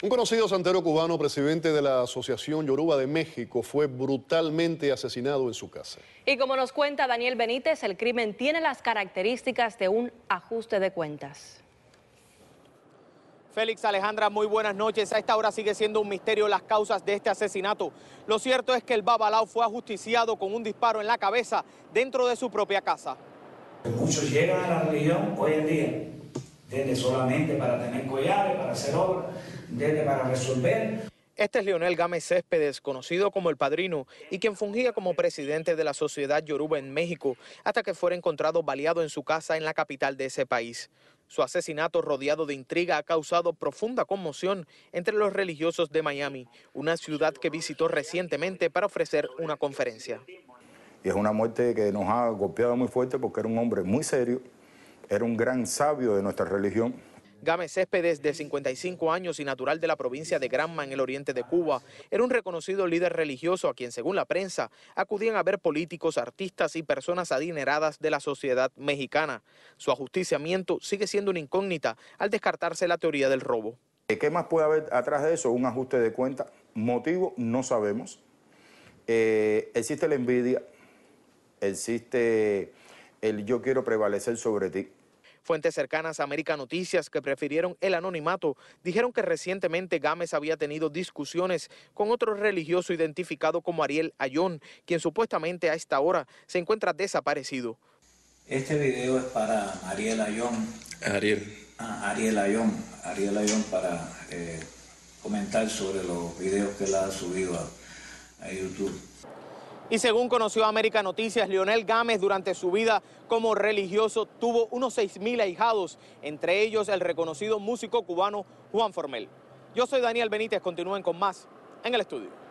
Un conocido santero cubano, presidente de la Asociación Yoruba de México, fue brutalmente asesinado en su casa. Y como nos cuenta Daniel Benítez, el crimen tiene las características de un ajuste de cuentas. Félix Alejandra, muy buenas noches. A esta hora sigue siendo un misterio las causas de este asesinato. Lo cierto es que el Babalao fue ajusticiado con un disparo en la cabeza dentro de su propia casa. Muchos llegan a la religión hoy en día desde solamente para tener collares, para hacer obras, desde para resolver. Este es Leonel Gámez Céspedes, conocido como El Padrino, y quien fungía como presidente de la Sociedad Yoruba en México, hasta que fuera encontrado baleado en su casa en la capital de ese país. Su asesinato rodeado de intriga ha causado profunda conmoción entre los religiosos de Miami, una ciudad que visitó recientemente para ofrecer una conferencia. Y es una muerte que nos ha golpeado muy fuerte porque era un hombre muy serio, era un gran sabio de nuestra religión. Gámez Céspedes, de 55 años y natural de la provincia de Granma en el oriente de Cuba, era un reconocido líder religioso a quien, según la prensa, acudían a ver políticos, artistas y personas adineradas de la sociedad mexicana. Su ajusticiamiento sigue siendo una incógnita al descartarse la teoría del robo. Eh, ¿Qué más puede haber atrás de eso? Un ajuste de cuenta. Motivo no sabemos. Eh, existe la envidia, existe el yo quiero prevalecer sobre ti. Fuentes cercanas a América Noticias, que prefirieron el anonimato, dijeron que recientemente Gámez había tenido discusiones con otro religioso identificado como Ariel Ayón, quien supuestamente a esta hora se encuentra desaparecido. Este video es para Ariel Ayón. Ariel. Ah, Ariel Ayón. Ariel Ayón para eh, comentar sobre los videos que él ha subido a YouTube. Y según conoció América Noticias, Lionel Gámez durante su vida como religioso tuvo unos 6.000 ahijados, entre ellos el reconocido músico cubano Juan Formel. Yo soy Daniel Benítez, continúen con más en el estudio.